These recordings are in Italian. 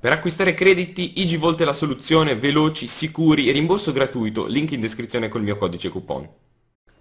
Per acquistare crediti, Igivolt è la soluzione, veloci, sicuri, e rimborso gratuito, link in descrizione col mio codice coupon.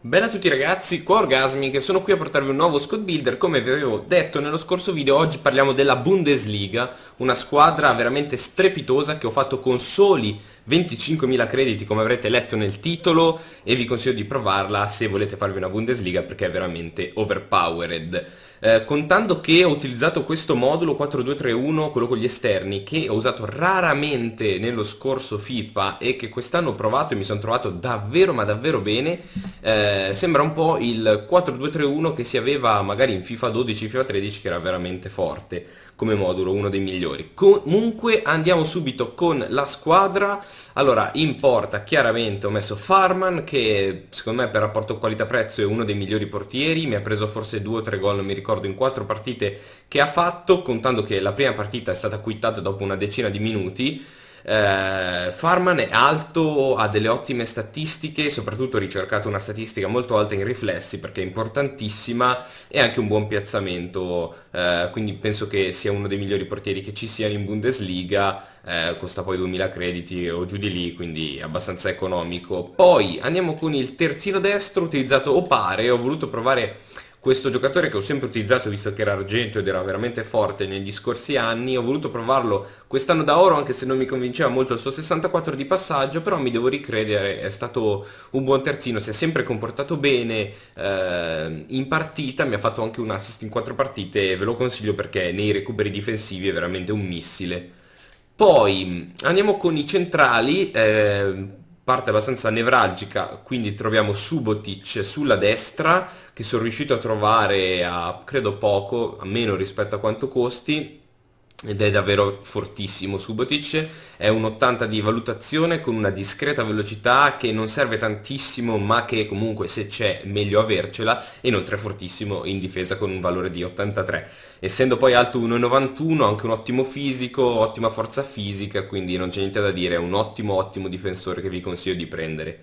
Bella a tutti ragazzi, qua Orgasmic, sono qui a portarvi un nuovo Scott builder, come vi avevo detto nello scorso video, oggi parliamo della Bundesliga, una squadra veramente strepitosa che ho fatto con soli 25.000 crediti come avrete letto nel titolo e vi consiglio di provarla se volete farvi una Bundesliga perché è veramente overpowered. Eh, contando che ho utilizzato questo modulo 4231, quello con gli esterni, che ho usato raramente nello scorso FIFA e che quest'anno ho provato e mi sono trovato davvero ma davvero bene, eh, sembra un po' il 4-2-3-1 che si aveva magari in FIFA 12, FIFA 13 che era veramente forte come modulo, uno dei migliori. Comunque andiamo subito con la squadra. Allora, in porta chiaramente ho messo Farman che secondo me per rapporto qualità-prezzo è uno dei migliori portieri, mi ha preso forse 2-3 gol, non mi ricordo, in 4 partite che ha fatto, contando che la prima partita è stata quittata dopo una decina di minuti eh, Farman è alto, ha delle ottime statistiche, soprattutto ho ricercato una statistica molto alta in riflessi perché è importantissima e anche un buon piazzamento, eh, quindi penso che sia uno dei migliori portieri che ci siano in Bundesliga. Eh, costa poi 2000 crediti o giù di lì, quindi abbastanza economico. Poi andiamo con il terzino destro utilizzato Opare, ho voluto provare questo giocatore che ho sempre utilizzato visto che era argento ed era veramente forte negli scorsi anni, ho voluto provarlo quest'anno da oro anche se non mi convinceva molto il suo 64 di passaggio, però mi devo ricredere, è stato un buon terzino, si è sempre comportato bene eh, in partita, mi ha fatto anche un assist in quattro partite e ve lo consiglio perché nei recuperi difensivi è veramente un missile. Poi andiamo con i centrali, eh, parte abbastanza nevralgica, quindi troviamo Subotic sulla destra, che sono riuscito a trovare a credo poco, a meno rispetto a quanto costi, ed è davvero fortissimo Subotic, è un 80 di valutazione con una discreta velocità che non serve tantissimo ma che comunque se c'è meglio avercela, inoltre è fortissimo in difesa con un valore di 83. Essendo poi alto 1,91 anche un ottimo fisico, ottima forza fisica, quindi non c'è niente da dire, è un ottimo ottimo difensore che vi consiglio di prendere.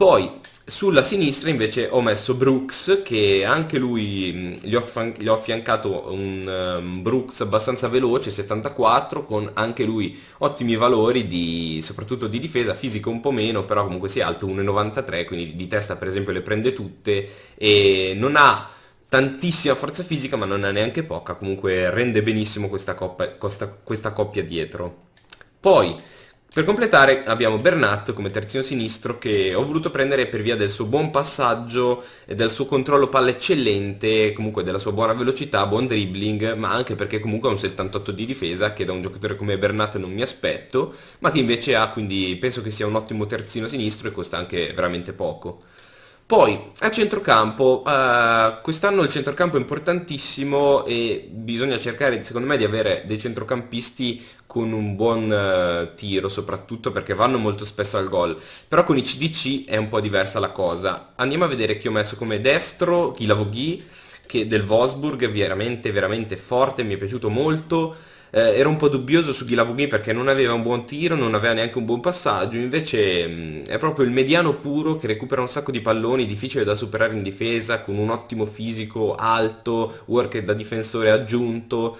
Poi sulla sinistra invece ho messo Brooks che anche lui gli ho, gli ho affiancato un um, Brooks abbastanza veloce, 74, con anche lui ottimi valori di, soprattutto di difesa, fisico un po' meno, però comunque si è alto 1,93, quindi di testa per esempio le prende tutte e non ha tantissima forza fisica ma non ha neanche poca, comunque rende benissimo questa, coppa, questa, questa coppia dietro. Poi per completare abbiamo Bernat come terzino sinistro che ho voluto prendere per via del suo buon passaggio e del suo controllo palla eccellente, comunque della sua buona velocità, buon dribbling, ma anche perché comunque ha un 78 di difesa che da un giocatore come Bernat non mi aspetto, ma che invece ha, quindi penso che sia un ottimo terzino sinistro e costa anche veramente poco. Poi a centrocampo, uh, quest'anno il centrocampo è importantissimo e bisogna cercare secondo me di avere dei centrocampisti con un buon uh, tiro soprattutto perché vanno molto spesso al gol. Però con i CDC è un po' diversa la cosa. Andiamo a vedere chi ho messo come destro, Kilavoghi, che del Vosburg è veramente veramente forte, mi è piaciuto molto eh, ero un po' dubbioso su Ghilavogui perché non aveva un buon tiro, non aveva neanche un buon passaggio, invece mh, mm, è proprio il mediano puro che recupera un sacco di palloni, difficile da superare in difesa, con un ottimo fisico, alto, work da difensore aggiunto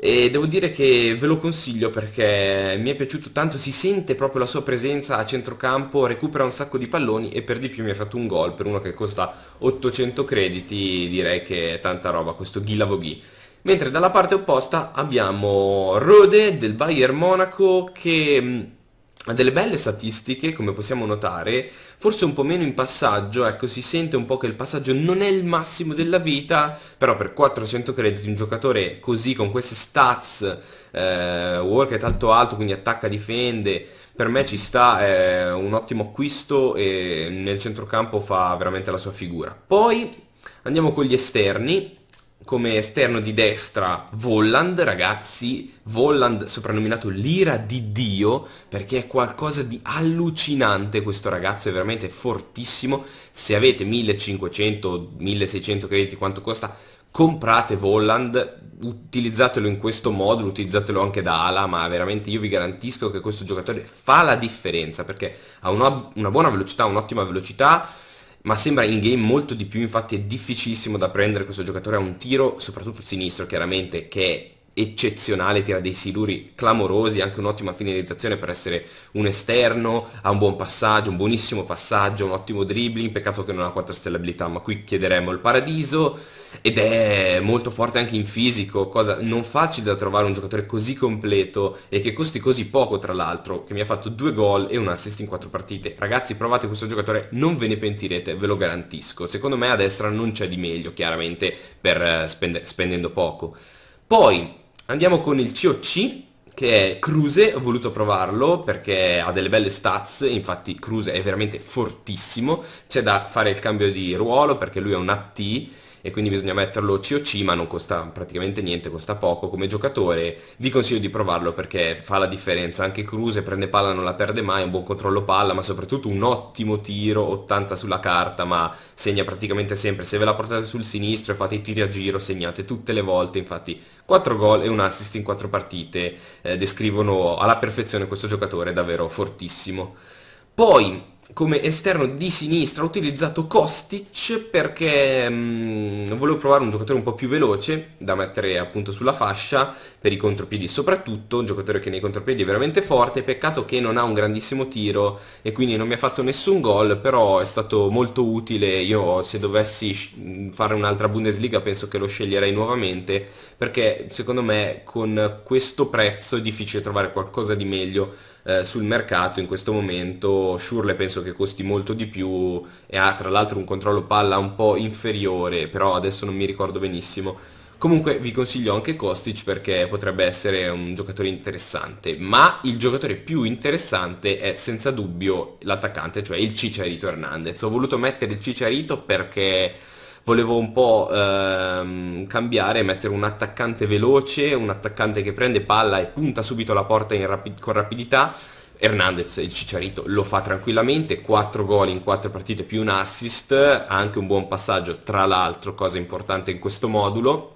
e devo dire che ve lo consiglio perché mi è piaciuto tanto, si sente proprio la sua presenza a centrocampo, recupera un sacco di palloni e per di più mi ha fatto un gol per uno che costa 800 crediti, direi che è tanta roba questo Ghilavoghi mentre dalla parte opposta abbiamo Rode del Bayern Monaco che ha delle belle statistiche, come possiamo notare, forse un po' meno in passaggio, ecco si sente un po' che il passaggio non è il massimo della vita, però per 400 crediti un giocatore così con queste stats, eh, work è tanto alto, quindi attacca, difende, per me ci sta, è un ottimo acquisto e nel centrocampo fa veramente la sua figura. Poi andiamo con gli esterni, come esterno di destra Volland, ragazzi, Volland soprannominato l'ira di Dio, perché è qualcosa di allucinante questo ragazzo, è veramente fortissimo, se avete 1500, 1600 crediti quanto costa, comprate Volland, utilizzatelo in questo modo, utilizzatelo anche da ala, ma veramente io vi garantisco che questo giocatore fa la differenza, perché ha una, una buona velocità, un'ottima velocità, ma sembra in game molto di più, infatti è difficilissimo da prendere questo giocatore, a un tiro, soprattutto sinistro chiaramente, che è eccezionale, tira dei siluri clamorosi, anche un'ottima finalizzazione per essere un esterno, ha un buon passaggio, un buonissimo passaggio, un ottimo dribbling, peccato che non ha 4 stelle abilità, ma qui chiederemo il paradiso ed è molto forte anche in fisico, cosa non facile da trovare un giocatore così completo e che costi così poco tra l'altro, che mi ha fatto due gol e un assist in quattro partite. Ragazzi provate questo giocatore, non ve ne pentirete, ve lo garantisco. Secondo me a destra non c'è di meglio, chiaramente, per eh, spende spendendo poco. Poi Andiamo con il COC che è Cruse, ho voluto provarlo perché ha delle belle stats, infatti Cruse è veramente fortissimo, c'è da fare il cambio di ruolo perché lui è un AT e quindi bisogna metterlo COC ma non costa praticamente niente, costa poco come giocatore, vi consiglio di provarlo perché fa la differenza, anche Cruz prende palla non la perde mai, un buon controllo palla ma soprattutto un ottimo tiro, 80 sulla carta ma segna praticamente sempre, se ve la portate sul sinistro e fate i tiri a giro segnate tutte le volte, infatti 4 gol e un assist in 4 partite eh, descrivono alla perfezione questo giocatore davvero fortissimo. Poi come esterno di sinistra ho utilizzato Kostic perché mh, mm, volevo provare un giocatore un po' più veloce da mettere appunto sulla fascia per i contropiedi soprattutto, un giocatore che nei contropiedi è veramente forte, peccato che non ha un grandissimo tiro e quindi non mi ha fatto nessun gol, però è stato molto utile, io se dovessi mm, fare un'altra Bundesliga penso che lo sceglierei nuovamente perché secondo me con questo prezzo è difficile trovare qualcosa di meglio eh, sul mercato in questo momento Schurle penso che costi molto di più e ha tra l'altro un controllo palla un po' inferiore, però adesso non mi ricordo benissimo. Comunque vi consiglio anche Kostic perché potrebbe essere un giocatore interessante, ma il giocatore più interessante è senza dubbio l'attaccante, cioè il Cicerito Hernandez. Ho voluto mettere il Cicerito perché volevo un po' ehm, cambiare, mettere un attaccante veloce, un attaccante che prende palla e punta subito la porta rapi- con rapidità. Hernandez, il Cicciarito, lo fa tranquillamente, 4 gol in 4 partite più un assist, anche un buon passaggio, tra l'altro, cosa importante in questo modulo.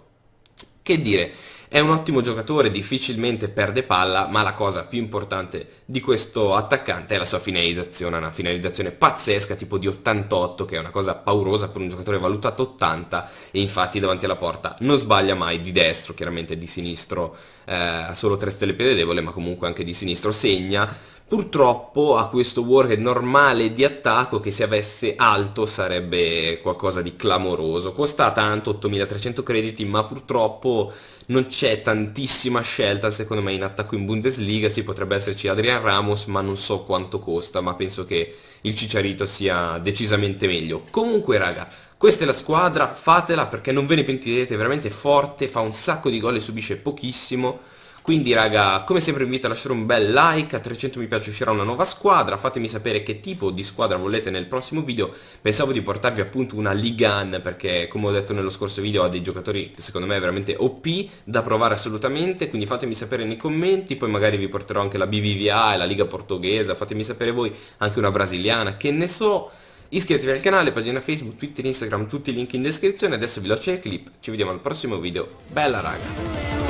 Che dire, è un ottimo giocatore, difficilmente perde palla, ma la cosa più importante di questo attaccante è la sua finalizzazione, una finalizzazione pazzesca tipo di 88 che è una cosa paurosa per un giocatore valutato 80 e infatti davanti alla porta non sbaglia mai di destro, chiaramente di sinistro ha eh, solo 3 stelle piede debole ma comunque anche di sinistro segna Purtroppo a questo warhead normale di attacco che se avesse alto sarebbe qualcosa di clamoroso. Costa tanto, 8300 crediti, ma purtroppo non c'è tantissima scelta secondo me in attacco in Bundesliga, sì potrebbe esserci Adrian Ramos ma non so quanto costa, ma penso che il Cicciarito sia decisamente meglio. Comunque raga, questa è la squadra, fatela perché non ve ne pentirete, veramente forte, fa un sacco di gol e subisce pochissimo. Quindi raga, come sempre vi invito a lasciare un bel like, a 300 mi piace uscirà una nuova squadra, fatemi sapere che tipo di squadra volete nel prossimo video, pensavo di portarvi appunto una Ligan perché come ho detto nello scorso video ha dei giocatori che secondo me è veramente OP da provare assolutamente, quindi fatemi sapere nei commenti, poi magari vi porterò anche la BBVA e la Liga Portoghese, fatemi sapere voi anche una brasiliana, che ne so... Iscrivetevi al canale, pagina Facebook, Twitter, Instagram, tutti i link in descrizione. Adesso vi lascio il clip, ci vediamo al prossimo video. Bella raga!